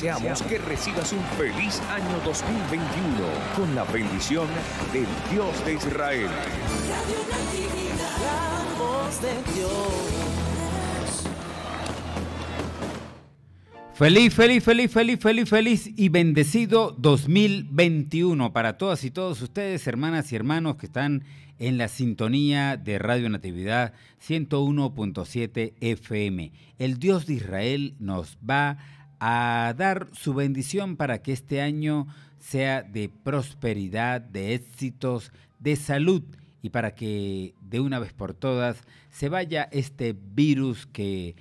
deseamos que recibas un feliz año 2021 con la bendición del Dios de Israel. Feliz, feliz, feliz, feliz, feliz, feliz y bendecido 2021 para todas y todos ustedes, hermanas y hermanos que están en la sintonía de Radio Natividad 101.7 FM. El Dios de Israel nos va a dar su bendición para que este año sea de prosperidad, de éxitos, de salud y para que de una vez por todas se vaya este virus que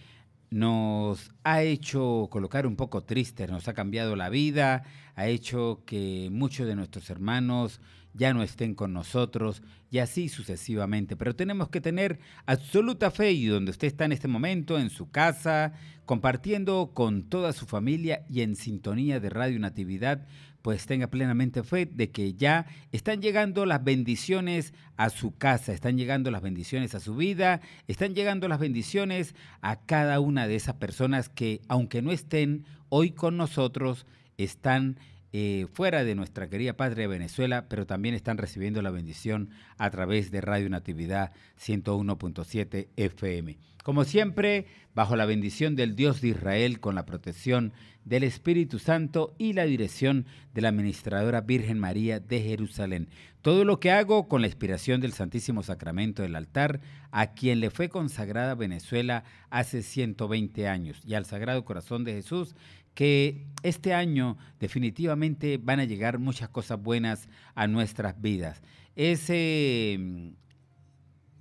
nos ha hecho colocar un poco triste, nos ha cambiado la vida, ha hecho que muchos de nuestros hermanos ya no estén con nosotros y así sucesivamente. Pero tenemos que tener absoluta fe y donde usted está en este momento, en su casa, compartiendo con toda su familia y en sintonía de Radio Natividad, pues tenga plenamente fe de que ya están llegando las bendiciones a su casa, están llegando las bendiciones a su vida, están llegando las bendiciones a cada una de esas personas que, aunque no estén hoy con nosotros, están eh, fuera de nuestra querida patria Venezuela, pero también están recibiendo la bendición a través de Radio Natividad 101.7 FM. Como siempre, bajo la bendición del Dios de Israel, con la protección del Espíritu Santo y la dirección de la Administradora Virgen María de Jerusalén. Todo lo que hago con la inspiración del Santísimo Sacramento del altar, a quien le fue consagrada Venezuela hace 120 años, y al Sagrado Corazón de Jesús, que este año definitivamente van a llegar muchas cosas buenas a nuestras vidas. Ese mm,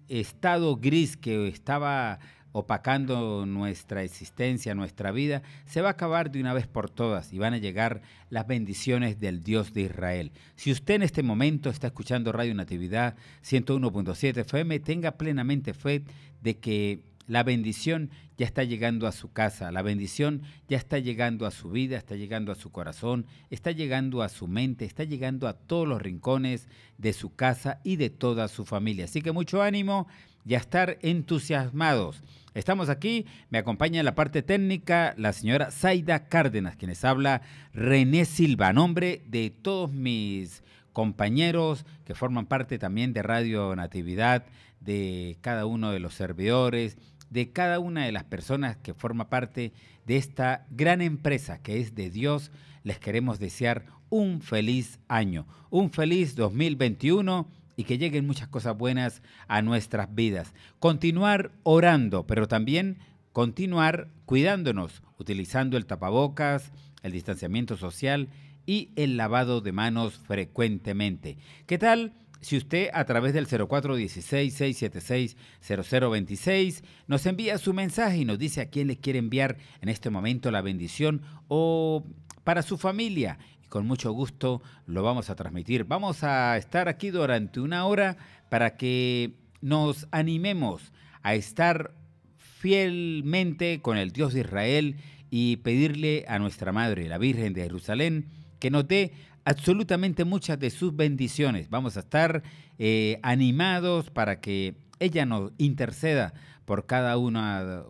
estado gris que estaba opacando nuestra existencia, nuestra vida, se va a acabar de una vez por todas y van a llegar las bendiciones del Dios de Israel. Si usted en este momento está escuchando Radio Natividad 101.7 FM, tenga plenamente fe de que la bendición ya está llegando a su casa, la bendición ya está llegando a su vida, está llegando a su corazón, está llegando a su mente, está llegando a todos los rincones de su casa y de toda su familia. Así que mucho ánimo y a estar entusiasmados. Estamos aquí, me acompaña en la parte técnica la señora Zaida Cárdenas, quienes habla René Silva, nombre de todos mis compañeros que forman parte también de Radio Natividad, de cada uno de los servidores, de cada una de las personas que forma parte de esta gran empresa que es de Dios, les queremos desear un feliz año, un feliz 2021 y que lleguen muchas cosas buenas a nuestras vidas. Continuar orando, pero también continuar cuidándonos, utilizando el tapabocas, el distanciamiento social y el lavado de manos frecuentemente. ¿Qué tal? si usted a través del 0416-676-0026 nos envía su mensaje y nos dice a quién le quiere enviar en este momento la bendición o para su familia. con mucho gusto lo vamos a transmitir. Vamos a estar aquí durante una hora para que nos animemos a estar fielmente con el Dios de Israel y pedirle a nuestra Madre, la Virgen de Jerusalén, que nos dé absolutamente muchas de sus bendiciones. Vamos a estar eh, animados para que ella nos interceda por cada,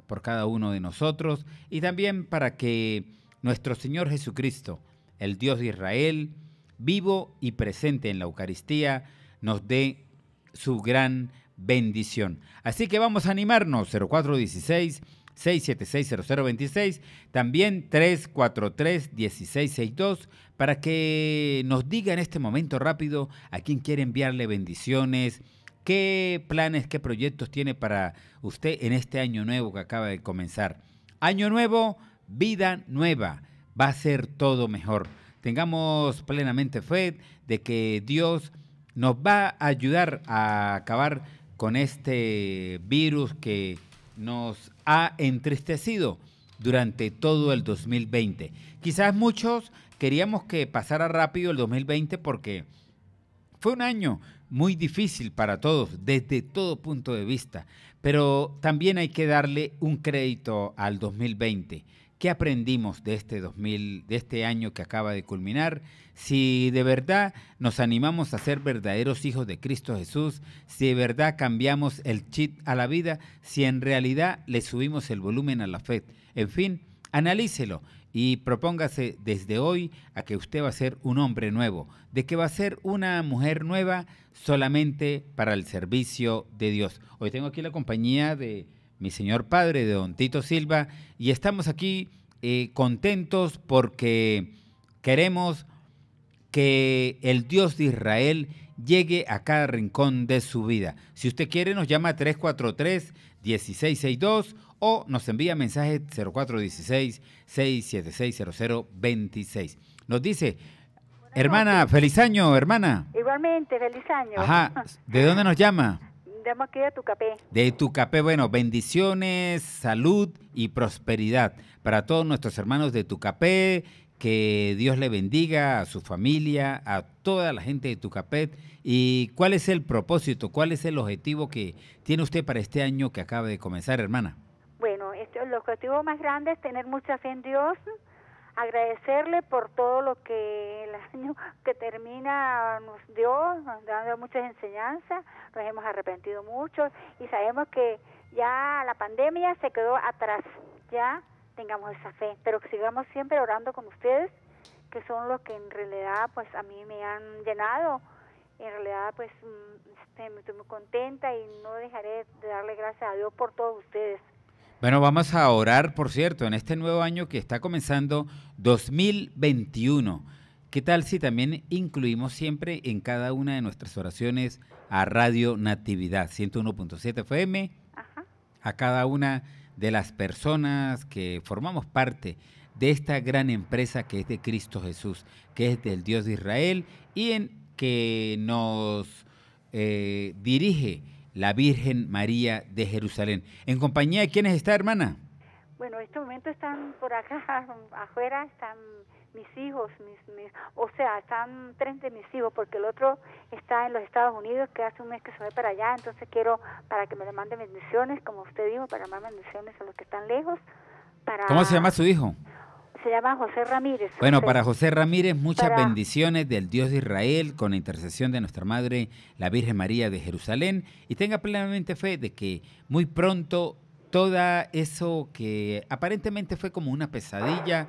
por cada uno de nosotros y también para que nuestro Señor Jesucristo, el Dios de Israel, vivo y presente en la Eucaristía, nos dé su gran bendición. Así que vamos a animarnos, 0416. 676-0026, también 343-1662 para que nos diga en este momento rápido a quién quiere enviarle bendiciones, qué planes, qué proyectos tiene para usted en este año nuevo que acaba de comenzar. Año nuevo, vida nueva, va a ser todo mejor. Tengamos plenamente fe de que Dios nos va a ayudar a acabar con este virus que nos ha entristecido durante todo el 2020. Quizás muchos queríamos que pasara rápido el 2020 porque fue un año muy difícil para todos, desde todo punto de vista, pero también hay que darle un crédito al 2020. ¿Qué aprendimos de este 2000, de este año que acaba de culminar? Si de verdad nos animamos a ser verdaderos hijos de Cristo Jesús, si de verdad cambiamos el chip a la vida, si en realidad le subimos el volumen a la fe. En fin, analícelo y propóngase desde hoy a que usted va a ser un hombre nuevo, de que va a ser una mujer nueva solamente para el servicio de Dios. Hoy tengo aquí la compañía de mi señor padre, de don Tito Silva, y estamos aquí eh, contentos porque queremos que el Dios de Israel llegue a cada rincón de su vida. Si usted quiere, nos llama 343-1662 o nos envía mensaje 0416-676-0026. Nos dice, hermana, feliz año, hermana. Igualmente, feliz año. Ajá, ¿de dónde nos llama? de aquí Tucapé. De Tucapé, bueno, bendiciones, salud y prosperidad para todos nuestros hermanos de Tucapé. Que Dios le bendiga a su familia, a toda la gente de Tucapé. ¿Y cuál es el propósito, cuál es el objetivo que tiene usted para este año que acaba de comenzar, hermana? Bueno, este, el objetivo más grande es tener mucha fe en Dios, agradecerle por todo lo que el año que termina nos dio, nos dando muchas enseñanzas, nos hemos arrepentido mucho y sabemos que ya la pandemia se quedó atrás, ya tengamos esa fe, pero sigamos siempre orando con ustedes, que son los que en realidad pues a mí me han llenado, en realidad pues mm, este, estoy muy contenta y no dejaré de darle gracias a Dios por todos ustedes. Bueno, vamos a orar, por cierto, en este nuevo año que está comenzando 2021. ¿Qué tal si también incluimos siempre en cada una de nuestras oraciones a Radio Natividad 101.7 FM, a cada una de las personas que formamos parte de esta gran empresa que es de Cristo Jesús, que es del Dios de Israel y en que nos eh, dirige la Virgen María de Jerusalén. ¿En compañía de quiénes está, hermana? Bueno, en este momento están por acá, afuera están mis hijos, o sea, están tres de mis hijos, porque el otro está en los Estados Unidos, que hace un mes que se fue para allá, entonces quiero para que me le manden bendiciones, como usted dijo, para mandar bendiciones a los que están lejos. ¿Cómo se llama su hijo? se llama José Ramírez. Bueno, para José Ramírez, muchas bendiciones del Dios de Israel con la intercesión de nuestra Madre, la Virgen María de Jerusalén, y tenga plenamente fe de que muy pronto todo eso que aparentemente fue como una pesadilla,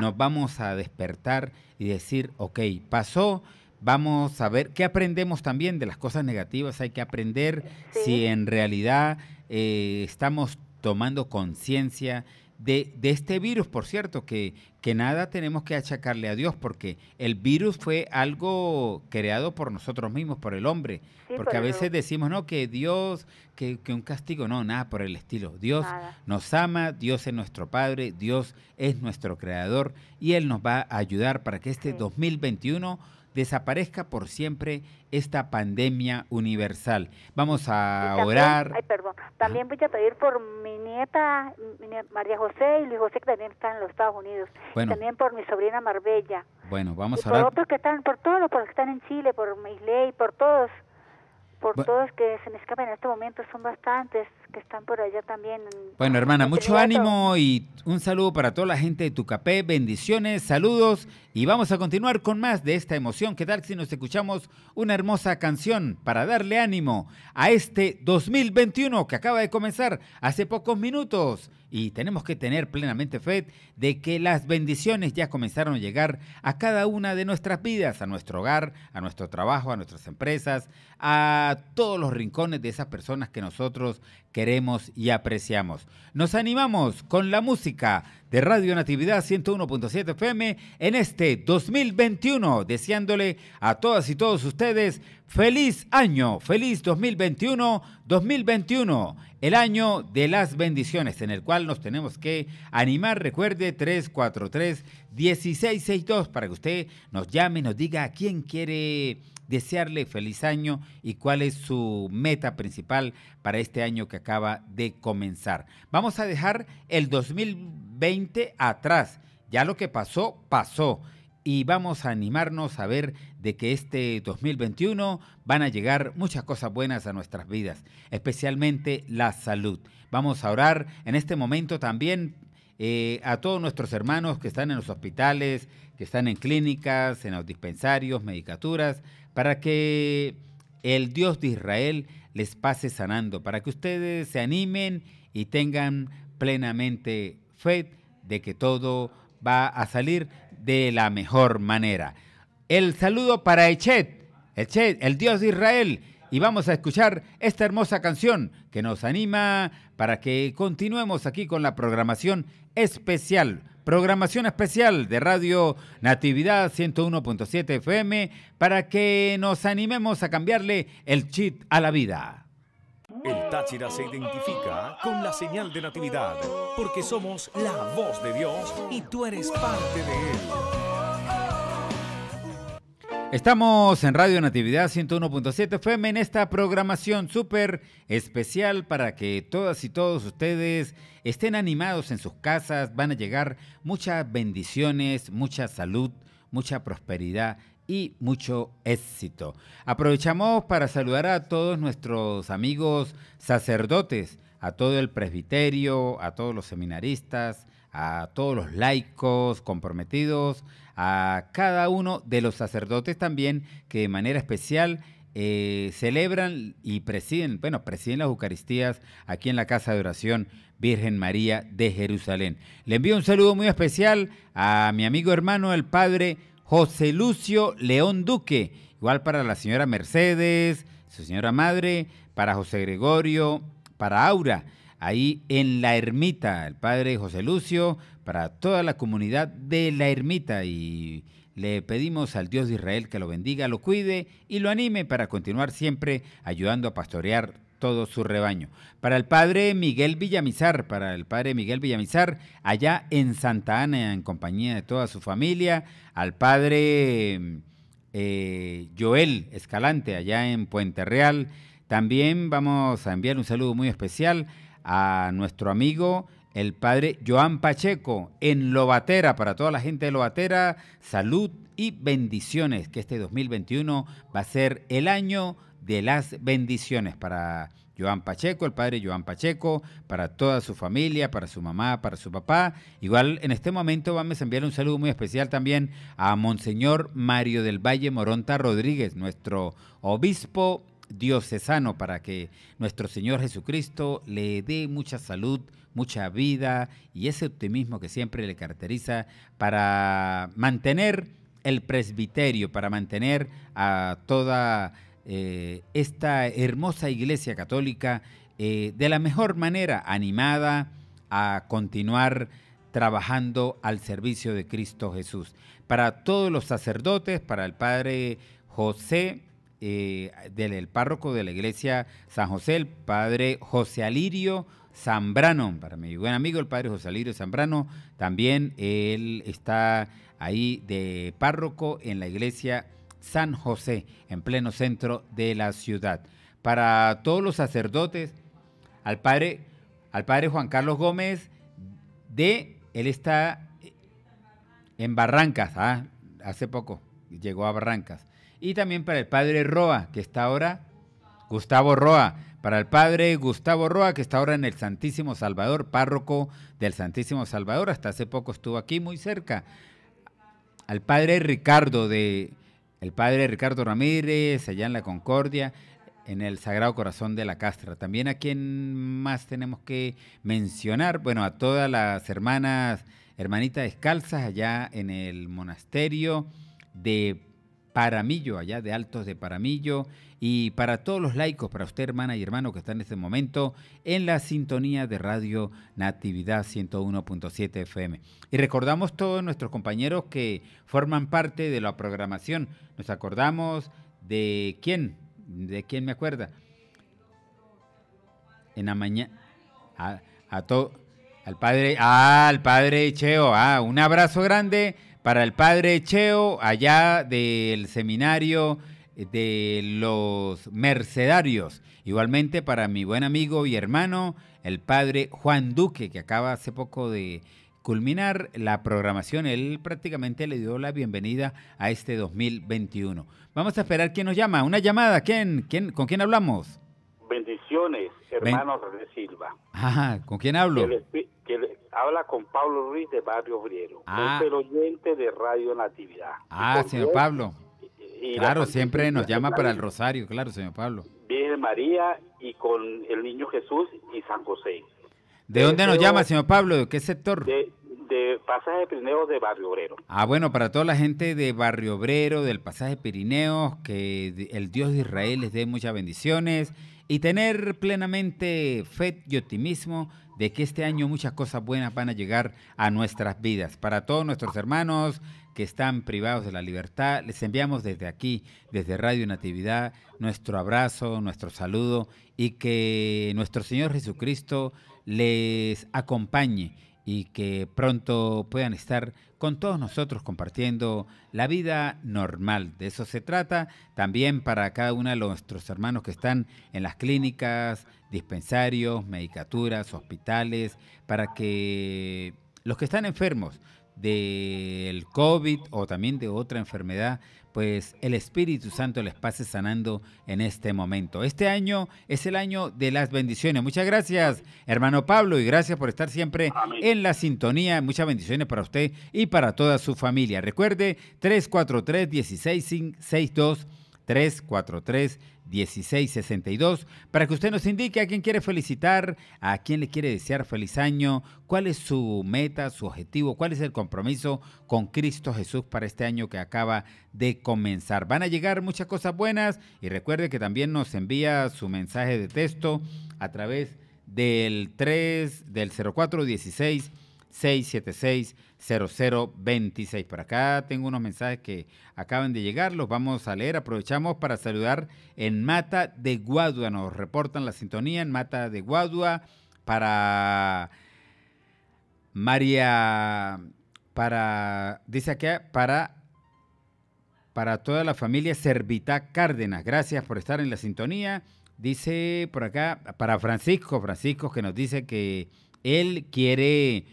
nos vamos a despertar y decir, ok, pasó, vamos a ver qué aprendemos también de las cosas negativas, hay que aprender si en realidad eh, estamos tomando conciencia de, este virus, por cierto, que, que nada tenemos que achacarle a Dios, porque el virus fue algo creado por nosotros mismos, por el hombre. porque a veces decimos, no, que Dios, que, un castigo, no, nada por el estilo. Dios nos ama, Dios es nuestro Padre, Dios es nuestro Creador y Él nos va a ayudar para que este 2021 desaparezca por siempre esta pandemia universal. Vamos a orar. Ay, perdón. También voy a pedir por mi nieta, María José y Luis José que también están en los Estados Unidos. Bueno. También por mi sobrina Marbella. Bueno, vamos a Por otros que están, por todos los que están en Chile, por Misley, por todos, por todos que se me escapan en este momento, son bastantes que están por allá también. Bueno, hermana, mucho ánimo y un saludo para toda la gente de Tucapé. Bendiciones, saludos y vamos a continuar con más de esta emoción. ¿Qué tal si nos escuchamos una hermosa canción para darle ánimo a este 2021 que acaba de comenzar hace pocos minutos? Y tenemos que tener plenamente fe de que las bendiciones ya comenzaron a llegar a cada una de nuestras vidas, a nuestro hogar, a nuestro trabajo, a nuestras empresas, a todos los rincones de esas personas que nosotros queremos queremos y apreciamos. Nos animamos con la música de Radio Natividad 101.7 FM en este 2021, deseándole a todas y todos ustedes feliz año, feliz 2021, 2021, el año de las bendiciones en el cual nos tenemos que animar. Recuerde 343-1662 para que usted nos llame y nos diga a quién quiere desearle feliz año y cuál es su meta principal para este año que acaba de comenzar. Vamos a dejar el 2020 atrás. Ya lo que pasó, pasó. Y vamos a animarnos a ver de que este 2021 van a llegar muchas cosas buenas a nuestras vidas, especialmente la salud. Vamos a orar en este momento también eh, a todos nuestros hermanos que están en los hospitales, que están en clínicas, en los dispensarios, medicaturas, para que el Dios de Israel les pase sanando, para que ustedes se animen y tengan plenamente fe de que todo va a salir de la mejor manera. El saludo para Echet, Echet, el Dios de Israel, y vamos a escuchar esta hermosa canción que nos anima para que continuemos aquí con la programación especial programación especial de Radio Natividad 101.7 FM para que nos animemos a cambiarle el chit a la vida. El Táchira se identifica con la señal de Natividad, porque somos la voz de Dios y tú eres parte de Él. Estamos en Radio Natividad 101.7 FM en esta programación súper especial para que todas y todos ustedes estén animados en sus casas. Van a llegar muchas bendiciones, mucha salud, mucha prosperidad y mucho éxito. Aprovechamos para saludar a todos nuestros amigos sacerdotes, a todo el presbiterio, a todos los seminaristas, a todos los laicos comprometidos, a cada uno de los sacerdotes también que de manera especial eh, celebran y presiden, bueno, presiden las Eucaristías aquí en la Casa de Oración Virgen María de Jerusalén. Le envío un saludo muy especial a mi amigo hermano, el padre José Lucio León Duque, igual para la señora Mercedes, su señora madre, para José Gregorio, para Aura ahí en la ermita, el padre José Lucio, para toda la comunidad de la ermita y le pedimos al Dios de Israel que lo bendiga, lo cuide y lo anime para continuar siempre ayudando a pastorear todo su rebaño. Para el padre Miguel Villamizar, para el padre Miguel Villamizar, allá en Santa Ana, en compañía de toda su familia, al padre eh, Joel Escalante, allá en Puente Real, también vamos a enviar un saludo muy especial a nuestro amigo el padre Joan Pacheco en Lobatera, para toda la gente de Lobatera, salud y bendiciones, que este 2021 va a ser el año de las bendiciones para Joan Pacheco, el padre Joan Pacheco, para toda su familia, para su mamá, para su papá. Igual en este momento vamos a enviar un saludo muy especial también a Monseñor Mario del Valle Moronta Rodríguez, nuestro obispo diocesano para que nuestro Señor Jesucristo le dé mucha salud, mucha vida y ese optimismo que siempre le caracteriza para mantener el presbiterio, para mantener a toda eh, esta hermosa iglesia católica eh, de la mejor manera, animada a continuar trabajando al servicio de Cristo Jesús. Para todos los sacerdotes, para el Padre José, eh, del párroco de la iglesia San José, el padre José Alirio Zambrano, para mi buen amigo el padre José Alirio Zambrano, también él está ahí de párroco en la iglesia San José, en pleno centro de la ciudad. Para todos los sacerdotes, al padre, al padre Juan Carlos Gómez de, él está en Barrancas, ¿ah? hace poco llegó a Barrancas y también para el padre Roa, que está ahora, Gustavo Roa, para el padre Gustavo Roa, que está ahora en el Santísimo Salvador, párroco del Santísimo Salvador, hasta hace poco estuvo aquí muy cerca. Al padre Ricardo de el padre Ricardo Ramírez, allá en la Concordia, en el Sagrado Corazón de la Castra. También a quien más tenemos que mencionar, bueno, a todas las hermanas, hermanitas descalzas allá en el monasterio de Paramillo, allá de Altos de Paramillo, y para todos los laicos, para usted hermana y hermano que está en este momento en la sintonía de Radio Natividad 101.7 FM. Y recordamos todos nuestros compañeros que forman parte de la programación. Nos acordamos de quién, de quién me acuerda. En la mañana, a, todo. al padre, ah, al padre Cheo, ah, un abrazo grande para el padre Cheo, allá del seminario de los mercedarios. Igualmente para mi buen amigo y hermano, el padre Juan Duque, que acaba hace poco de culminar la programación. Él prácticamente le dio la bienvenida a este 2021. Vamos a esperar quién nos llama. Una llamada. ¿Quién? ¿Quién? ¿Con quién hablamos? Bendiciones, hermano de Silva. Ajá, ah, ¿con quién hablo? Habla con Pablo Ruiz de Barrio Obrero. Ah. el oyente de Radio Natividad. Ah, señor Pablo. claro, siempre nos llama para el Rosario, claro, señor Pablo. Virgen María y con el Niño Jesús y San José. ¿De dónde nos llama, señor Pablo? ¿De qué sector? De, Pasaje Pirineos de Barrio Obrero. Ah, bueno, para toda la gente de Barrio Obrero, del Pasaje Pirineos, que el Dios de Israel les dé muchas bendiciones y tener plenamente fe y optimismo de que este año muchas cosas buenas van a llegar a nuestras vidas. Para todos nuestros hermanos que están privados de la libertad, les enviamos desde aquí, desde Radio Natividad, nuestro abrazo, nuestro saludo y que nuestro Señor Jesucristo les acompañe y que pronto puedan estar con todos nosotros compartiendo la vida normal. De eso se trata también para cada uno de nuestros hermanos que están en las clínicas, dispensarios, medicaturas, hospitales, para que los que están enfermos del COVID o también de otra enfermedad, pues el Espíritu Santo les pase sanando en este momento. Este año es el año de las bendiciones. Muchas gracias, hermano Pablo, y gracias por estar siempre en la sintonía. Muchas bendiciones para usted y para toda su familia. Recuerde, 343 1662 343 1662 para que usted nos indique a quién quiere felicitar, a quién le quiere desear feliz año, cuál es su meta, su objetivo, cuál es el compromiso con Cristo Jesús para este año que acaba de comenzar. Van a llegar muchas cosas buenas y recuerde que también nos envía su mensaje de texto a través del 3 del 0416 676-0026. Por acá tengo unos mensajes que acaban de llegar, los vamos a leer. Aprovechamos para saludar en Mata de Guadua. Nos reportan la sintonía en Mata de Guadua para María, para, dice acá, para... Para toda la familia Servitá Cárdenas, gracias por estar en la sintonía. Dice por acá, para Francisco, Francisco que nos dice que él quiere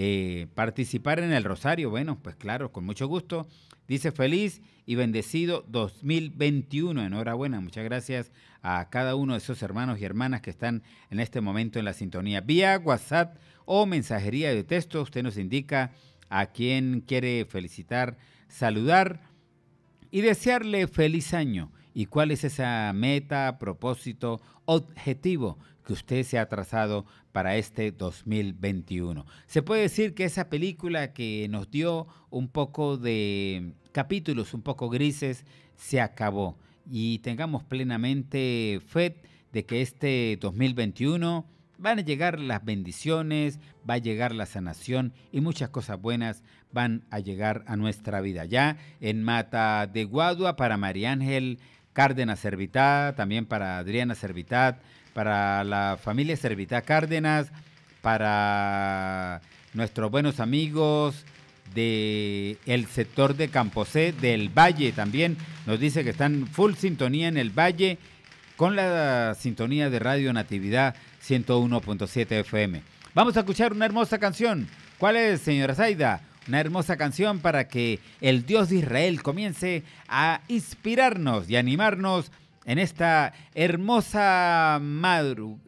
eh, participar en el Rosario, bueno, pues claro, con mucho gusto. Dice feliz y bendecido 2021. Enhorabuena, muchas gracias a cada uno de esos hermanos y hermanas que están en este momento en la sintonía. Vía WhatsApp o mensajería de texto, usted nos indica a quién quiere felicitar, saludar y desearle feliz año. ¿Y cuál es esa meta, propósito, objetivo que usted se ha trazado para este 2021. Se puede decir que esa película que nos dio un poco de capítulos un poco grises se acabó y tengamos plenamente fe de que este 2021 van a llegar las bendiciones, va a llegar la sanación y muchas cosas buenas van a llegar a nuestra vida. Ya en Mata de Guadua para María Ángel Cárdenas Servitá, también para Adriana Servitá, para la familia Servita Cárdenas, para nuestros buenos amigos de sector de Camposé, del Valle también. Nos dice que están full sintonía en el Valle con la sintonía de Radio Natividad 101.7 FM. Vamos a escuchar una hermosa canción. ¿Cuál es, señora Zaida? Una hermosa canción para que el Dios de Israel comience a inspirarnos y animarnos en esta hermosa madrugada.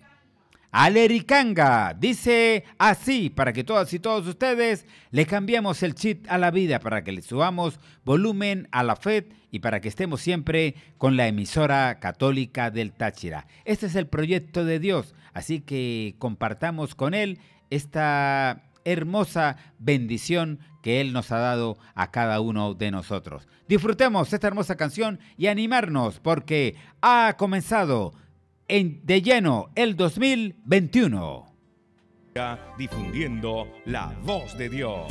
Alericanga dice así para que todas y todos ustedes le cambiamos el chip a la vida, para que le subamos volumen a la fe y para que estemos siempre con la emisora católica del Táchira. Este es el proyecto de Dios, así que compartamos con Él esta hermosa bendición que Él nos ha dado a cada uno de nosotros. Disfrutemos esta hermosa canción y animarnos porque ha comenzado de lleno el 2021. Difundiendo la voz de Dios.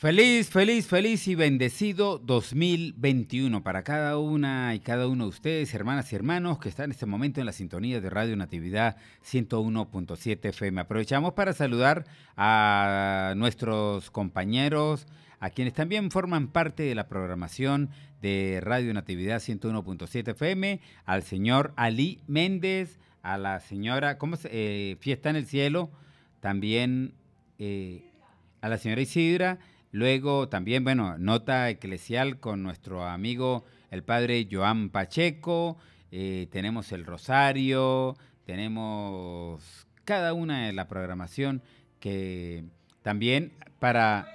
Feliz, feliz, feliz y bendecido 2021 para cada una y cada uno de ustedes, hermanas y hermanos, que están en este momento en la sintonía de Radio Natividad 101.7 FM. Aprovechamos para saludar a nuestros compañeros, a quienes también forman parte de la programación de Radio Natividad 101.7 FM, al señor Ali Méndez, a la señora, ¿cómo se? Eh, Fiesta en el Cielo, también eh, a la señora Isidra Luego también, bueno, nota eclesial con nuestro amigo el padre Joan Pacheco, eh, tenemos el Rosario, tenemos cada una de la programación que también para...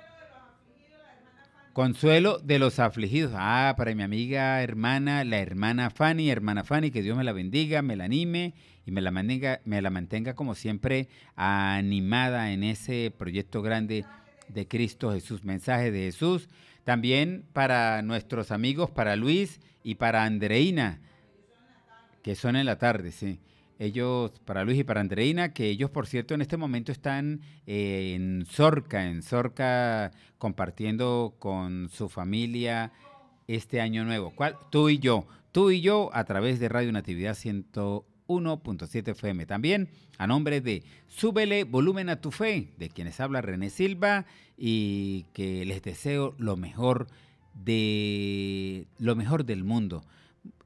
Consuelo de los afligidos. Ah, para mi amiga hermana, la hermana Fanny, hermana Fanny, que Dios me la bendiga, me la anime y me la mantenga, me la mantenga como siempre animada en ese proyecto grande de Cristo Jesús, mensaje de Jesús. También para nuestros amigos, para Luis y para Andreina, que son en la tarde, sí. Ellos, para Luis y para Andreina, que ellos, por cierto, en este momento están eh, en Zorca, en Zorca, compartiendo con su familia este año nuevo. ¿Cuál? Tú y yo. Tú y yo a través de Radio Natividad siento 1.7 FM. También a nombre de Súbele Volumen a tu Fe, de quienes habla René Silva y que les deseo lo mejor de lo mejor del mundo.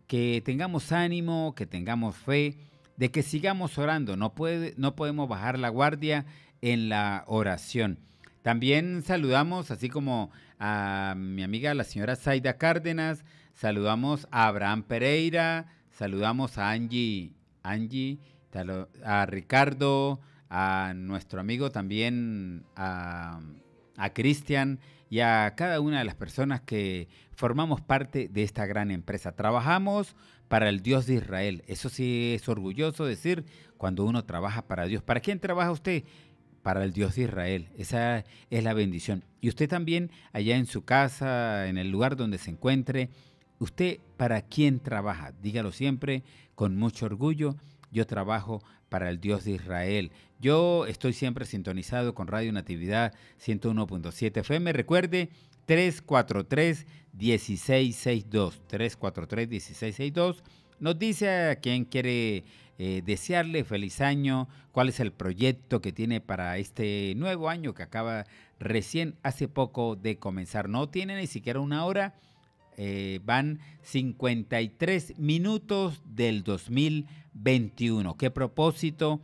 Que tengamos ánimo, que tengamos fe, de que sigamos orando. No, puede, no podemos bajar la guardia en la oración. También saludamos, así como a mi amiga la señora Zaida Cárdenas, saludamos a Abraham Pereira, saludamos a Angie Angie, a Ricardo, a nuestro amigo también, a, a Cristian y a cada una de las personas que formamos parte de esta gran empresa. Trabajamos para el Dios de Israel. Eso sí es orgulloso decir cuando uno trabaja para Dios. ¿Para quién trabaja usted? Para el Dios de Israel. Esa es la bendición. Y usted también, allá en su casa, en el lugar donde se encuentre, usted para quién trabaja. Dígalo siempre con mucho orgullo. Yo trabajo para el Dios de Israel. Yo estoy siempre sintonizado con Radio Natividad 101.7 FM. Recuerde 343 1662. 343 1662 nos dice a quien quiere eh, desearle feliz año, cuál es el proyecto que tiene para este nuevo año que acaba recién hace poco de comenzar. No tiene ni siquiera una hora eh, van 53 minutos del 2021. ¿Qué propósito?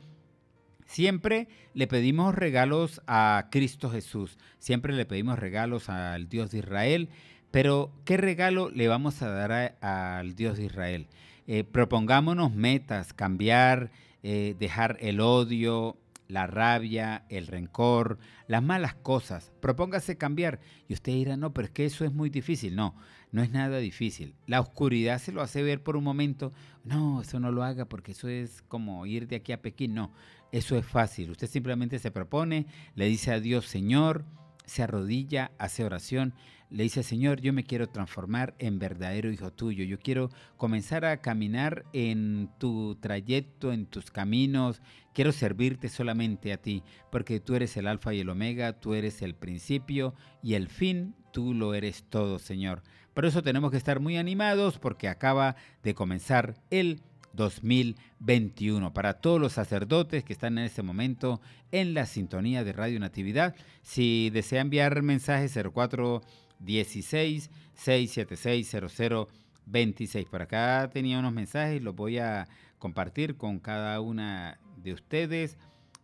Siempre le pedimos regalos a Cristo Jesús, siempre le pedimos regalos al Dios de Israel, pero ¿qué regalo le vamos a dar al Dios de Israel? Eh, propongámonos metas, cambiar, eh, dejar el odio, la rabia, el rencor, las malas cosas. Propóngase cambiar. Y usted dirá, no, pero es que eso es muy difícil. No, no es nada difícil. La oscuridad se lo hace ver por un momento. No, eso no lo haga porque eso es como ir de aquí a Pekín. No, eso es fácil. Usted simplemente se propone, le dice a Dios, Señor, se arrodilla, hace oración, le dice, Señor, yo me quiero transformar en verdadero hijo tuyo, yo quiero comenzar a caminar en tu trayecto, en tus caminos, quiero servirte solamente a ti, porque tú eres el alfa y el omega, tú eres el principio y el fin, tú lo eres todo, Señor. Por eso tenemos que estar muy animados porque acaba de comenzar el 2021. Para todos los sacerdotes que están en este momento en la sintonía de Radio Natividad, si desea enviar mensajes 0416 676 0026. Por acá tenía unos mensajes, los voy a compartir con cada una de ustedes.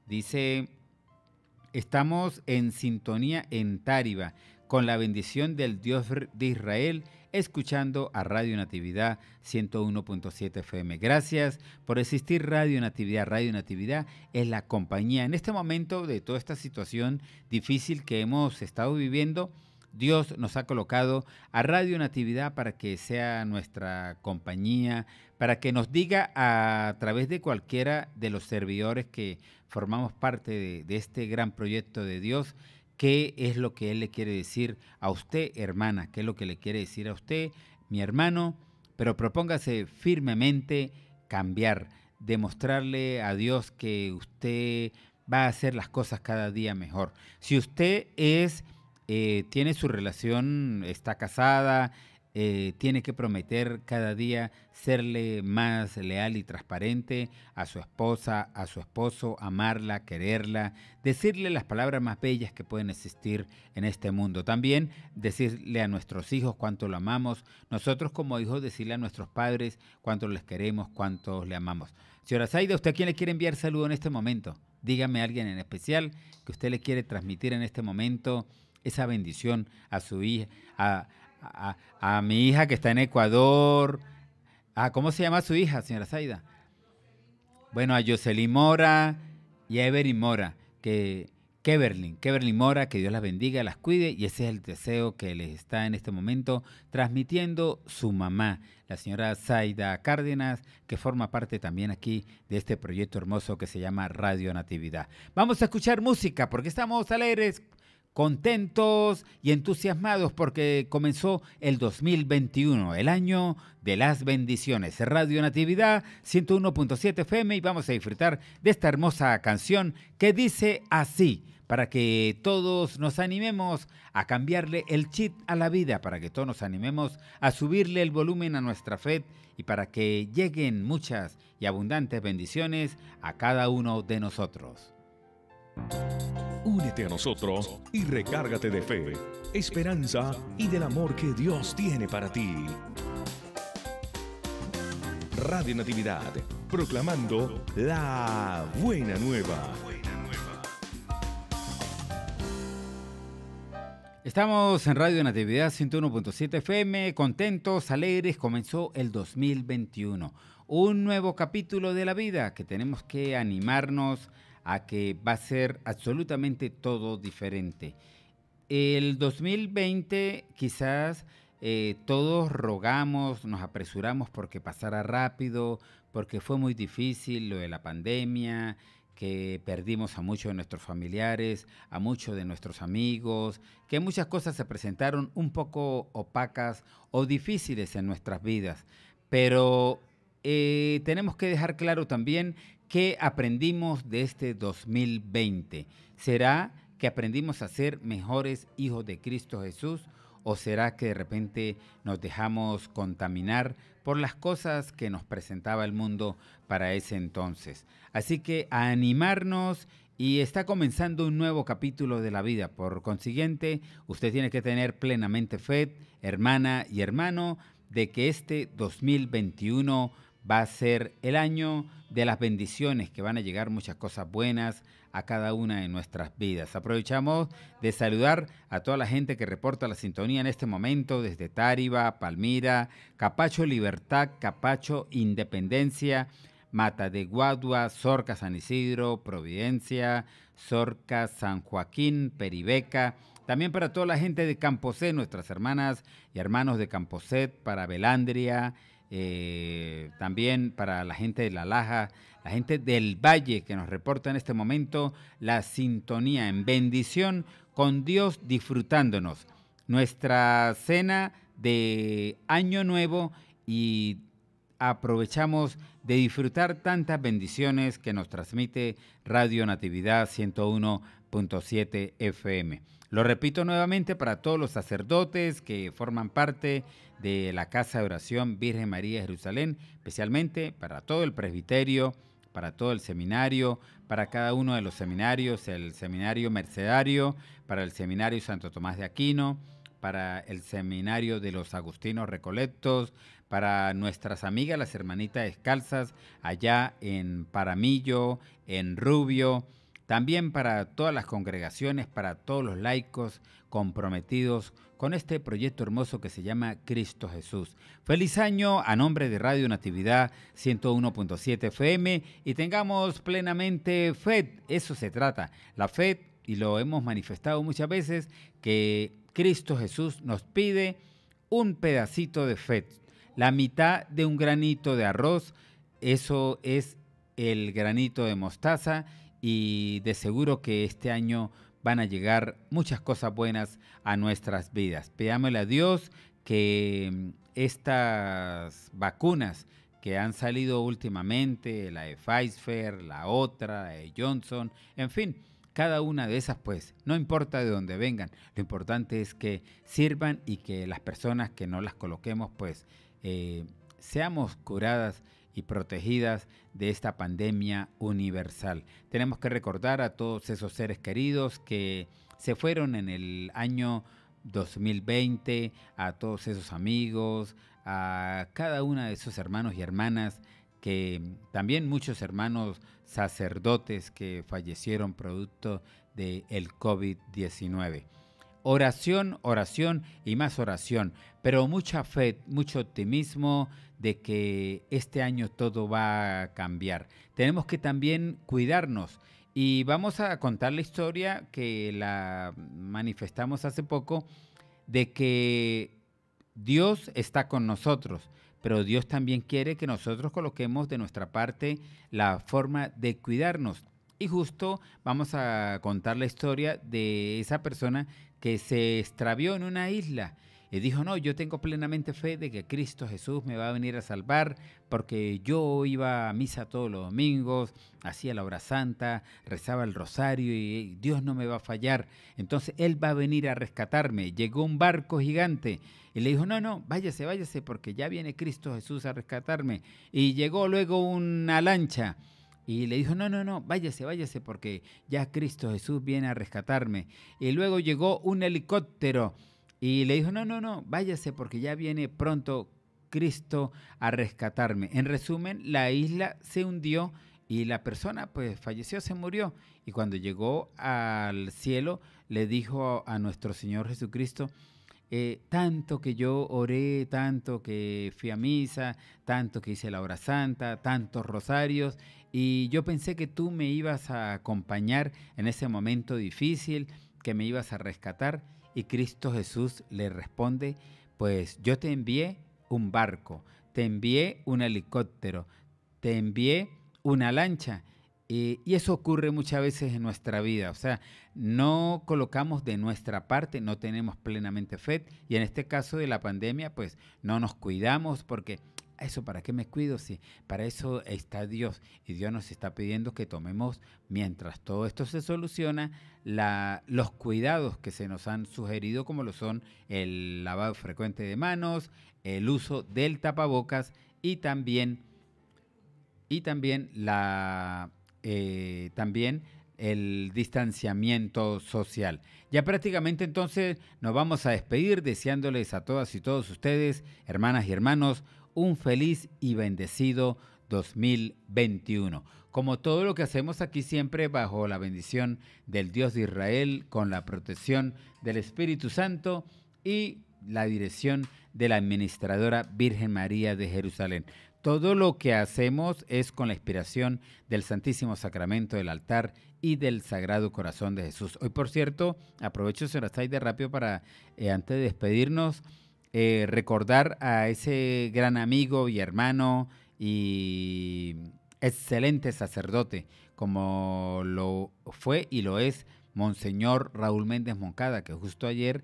Dice, estamos en sintonía en Tariba con la bendición del Dios de Israel, escuchando a Radio Natividad 101.7 FM. Gracias por existir Radio Natividad. Radio Natividad es la compañía en este momento de toda esta situación difícil que hemos estado viviendo. Dios nos ha colocado a Radio Natividad para que sea nuestra compañía, para que nos diga a través de cualquiera de los servidores que formamos parte de, de este gran proyecto de Dios qué es lo que él le quiere decir a usted, hermana, qué es lo que le quiere decir a usted, mi hermano, pero propóngase firmemente cambiar, demostrarle a Dios que usted va a hacer las cosas cada día mejor. Si usted es, eh, tiene su relación, está casada, eh, tiene que prometer cada día serle más leal y transparente a su esposa, a su esposo, amarla, quererla, decirle las palabras más bellas que pueden existir en este mundo. También decirle a nuestros hijos cuánto lo amamos, nosotros como hijos decirle a nuestros padres cuánto les queremos, cuánto le amamos. Señora Zaida, ¿usted a quién le quiere enviar saludo en este momento? Dígame a alguien en especial que usted le quiere transmitir en este momento esa bendición a su hija, a, a, mi hija que está en Ecuador. ¿A ah, ¿Cómo se llama su hija, señora Zaida? Bueno, a Jocelyn Mora y a Every Mora, que Keverlin, Keverlin Mora, que Dios las bendiga, las cuide, y ese es el deseo que les está en este momento transmitiendo su mamá, la señora Zaida Cárdenas, que forma parte también aquí de este proyecto hermoso que se llama Radio Natividad. Vamos a escuchar música, porque estamos alegres contentos y entusiasmados porque comenzó el 2021, el año de las bendiciones. Radio Natividad 101.7 FM y vamos a disfrutar de esta hermosa canción que dice así, para que todos nos animemos a cambiarle el chip a la vida, para que todos nos animemos a subirle el volumen a nuestra fe y para que lleguen muchas y abundantes bendiciones a cada uno de nosotros. Únete a nosotros y recárgate de fe, esperanza y del amor que Dios tiene para ti. Radio Natividad, proclamando la buena nueva. Estamos en Radio Natividad 101.7 FM, contentos, alegres, comenzó el 2021. Un nuevo capítulo de la vida que tenemos que animarnos a que va a ser absolutamente todo diferente. El 2020 quizás eh, todos rogamos, nos apresuramos porque pasara rápido, porque fue muy difícil lo de la pandemia, que perdimos a muchos de nuestros familiares, a muchos de nuestros amigos, que muchas cosas se presentaron un poco opacas o difíciles en nuestras vidas. Pero eh, tenemos que dejar claro también ¿Qué aprendimos de este 2020? ¿Será que aprendimos a ser mejores hijos de Cristo Jesús? ¿O será que de repente nos dejamos contaminar por las cosas que nos presentaba el mundo para ese entonces? Así que a animarnos y está comenzando un nuevo capítulo de la vida. Por consiguiente, usted tiene que tener plenamente fe, hermana y hermano, de que este 2021 va a ser el año de las bendiciones que van a llegar muchas cosas buenas a cada una de nuestras vidas. Aprovechamos de saludar a toda la gente que reporta la sintonía en este momento desde Tariba, Palmira, Capacho Libertad, Capacho Independencia, Mata de Guadua, Sorca San Isidro, Providencia, Sorca San Joaquín, Peribeca. También para toda la gente de Camposet, nuestras hermanas y hermanos de Camposet, para Belandria, eh, también para la gente de La Laja, la gente del Valle que nos reporta en este momento la sintonía en bendición con Dios disfrutándonos. Nuestra cena de Año Nuevo y aprovechamos de disfrutar tantas bendiciones que nos transmite Radio Natividad 101.7 FM. Lo repito nuevamente para todos los sacerdotes que forman parte de la Casa de Oración Virgen María de Jerusalén, especialmente para todo el presbiterio, para todo el seminario, para cada uno de los seminarios, el seminario mercedario, para el seminario Santo Tomás de Aquino, para el seminario de los Agustinos Recolectos, para nuestras amigas las hermanitas descalzas allá en Paramillo, en Rubio, también para todas las congregaciones, para todos los laicos comprometidos con este proyecto hermoso que se llama Cristo Jesús. Feliz año a nombre de Radio Natividad 101.7 FM y tengamos plenamente fe, eso se trata, la fe y lo hemos manifestado muchas veces que Cristo Jesús nos pide un pedacito de fe, la mitad de un granito de arroz, eso es el granito de mostaza y de seguro que este año van a llegar muchas cosas buenas a nuestras vidas. Pidámosle a Dios que mm, estas vacunas que han salido últimamente, la de Pfizer, la otra, la de Johnson, en fin, cada una de esas, pues, no importa de dónde vengan, lo importante es que sirvan y que las personas que no las coloquemos, pues, eh, seamos curadas y protegidas de esta pandemia universal. Tenemos que recordar a todos esos seres queridos que se fueron en el año 2020, a todos esos amigos, a cada una de esos hermanos y hermanas que también muchos hermanos sacerdotes que fallecieron producto del el COVID-19 oración, oración y más oración, pero mucha fe, mucho optimismo, de que este año todo va a cambiar. Tenemos que también cuidarnos y vamos a contar la historia que la manifestamos hace poco de que Dios está con nosotros, pero Dios también quiere que nosotros coloquemos de nuestra parte la forma de cuidarnos. Y justo vamos a contar la historia de esa persona que se extravió en una isla y dijo, no, yo tengo plenamente fe de que Cristo Jesús me va a venir a salvar porque yo iba a misa todos los domingos, hacía la obra santa, rezaba el rosario y Dios no me va a fallar. Entonces Él va a venir a rescatarme. Llegó un barco gigante y le dijo, no, no, váyase, váyase porque ya viene Cristo Jesús a rescatarme. Y llegó luego una lancha. Y le dijo, no, no, no, váyase, váyase, porque ya Cristo Jesús viene a rescatarme. Y luego llegó un helicóptero y le dijo, no, no, no, váyase porque ya viene pronto Cristo a rescatarme. En resumen, la isla se hundió y la persona pues falleció, se murió. Y cuando llegó al cielo, le dijo a, nuestro Señor Jesucristo, eh, tanto que yo oré, tanto que fui a misa, tanto que hice la hora santa, tantos rosarios, y yo pensé que tú me ibas a acompañar en ese momento difícil, que me ibas a rescatar y Cristo Jesús le responde, pues yo te envié un barco, te envié un helicóptero, te envié una lancha. y eso ocurre muchas veces en nuestra vida, o sea, no colocamos de nuestra parte, no tenemos plenamente fe, y en este caso de la pandemia, pues no nos cuidamos porque eso para qué me cuido si para eso está Dios y Dios nos está pidiendo que tomemos mientras todo esto se soluciona los cuidados que se nos han sugerido como lo son el lavado frecuente de manos, el uso del tapabocas y también y también la eh, también el distanciamiento social. Ya prácticamente entonces nos vamos a despedir deseándoles a todas y todos ustedes, hermanas y hermanos, un feliz y bendecido 2021. Como todo lo que hacemos aquí siempre bajo la bendición del Dios de Israel, con la protección del Espíritu Santo y la dirección de la Administradora Virgen María de Jerusalén. Todo lo que hacemos es con la inspiración del Santísimo Sacramento del altar y del Sagrado Corazón de Jesús. Hoy, por cierto, aprovecho, señora de rápido para, eh, antes de despedirnos, eh, recordar a ese gran amigo y hermano y excelente sacerdote, como lo fue y lo es Monseñor Raúl Méndez Moncada, que justo ayer,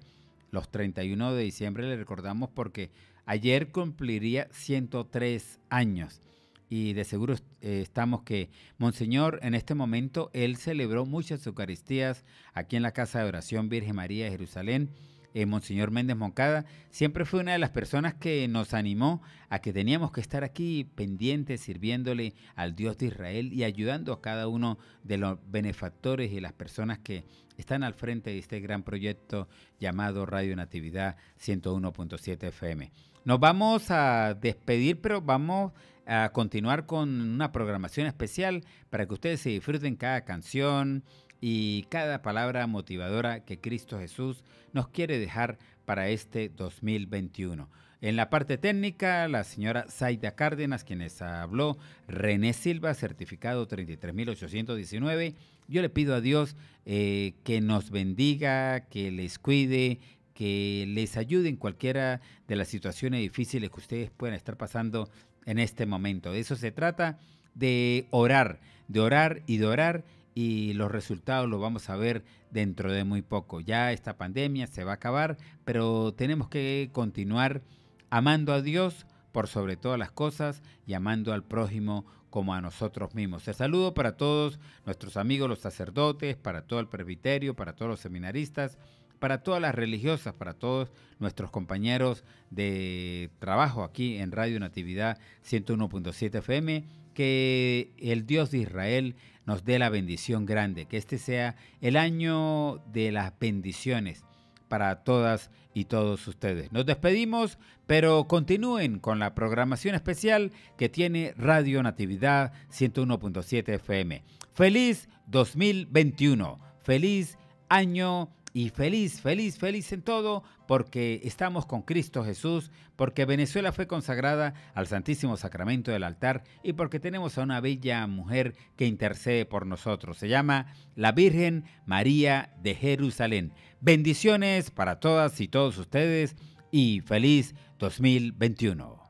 los 31 de diciembre, le recordamos porque ayer cumpliría 103 años. Y de seguro eh, estamos que Monseñor en este momento, él celebró muchas Eucaristías aquí en la Casa de Oración Virgen María de Jerusalén eh, Monseñor Méndez Moncada, siempre fue una de las personas que nos animó a que teníamos que estar aquí pendientes, sirviéndole al Dios de Israel y ayudando a cada uno de los benefactores y las personas que están al frente de este gran proyecto llamado Radio Natividad 101.7 FM. Nos vamos a despedir, pero vamos a continuar con una programación especial para que ustedes se disfruten cada canción, y cada palabra motivadora que Cristo Jesús nos quiere dejar para este 2021. En la parte técnica, la señora Zaida Cárdenas, quienes habló, René Silva, certificado 33819. Yo le pido a Dios eh, que nos bendiga, que les cuide, que les ayude en cualquiera de las situaciones difíciles que ustedes puedan estar pasando en este momento. De eso se trata, de orar, de orar y de orar y los resultados los vamos a ver dentro de muy poco. Ya esta pandemia se va a acabar, pero tenemos que continuar amando a Dios por sobre todas las cosas y amando al prójimo como a nosotros mismos. El saludo para todos nuestros amigos los sacerdotes, para todo el presbiterio, para todos los seminaristas, para todas las religiosas, para todos nuestros compañeros de trabajo aquí en Radio Natividad 101.7 FM, que el Dios de Israel nos dé la bendición grande, que este sea el año de las bendiciones para todas y todos ustedes. Nos despedimos, pero continúen con la programación especial que tiene Radio Natividad 101.7 FM. Feliz 2021, feliz año y feliz, feliz, feliz en todo, porque estamos con Cristo Jesús, porque Venezuela fue consagrada al Santísimo Sacramento del altar y porque tenemos a una bella mujer que intercede por nosotros. Se llama la Virgen María de Jerusalén. Bendiciones para todas y todos ustedes y feliz 2021.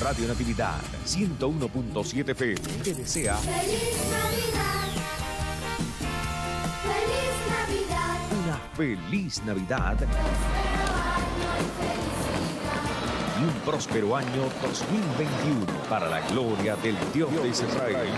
Radio 101.7 desea. feliz Navidad y un próspero año 2021 para la gloria del Dios de Israel.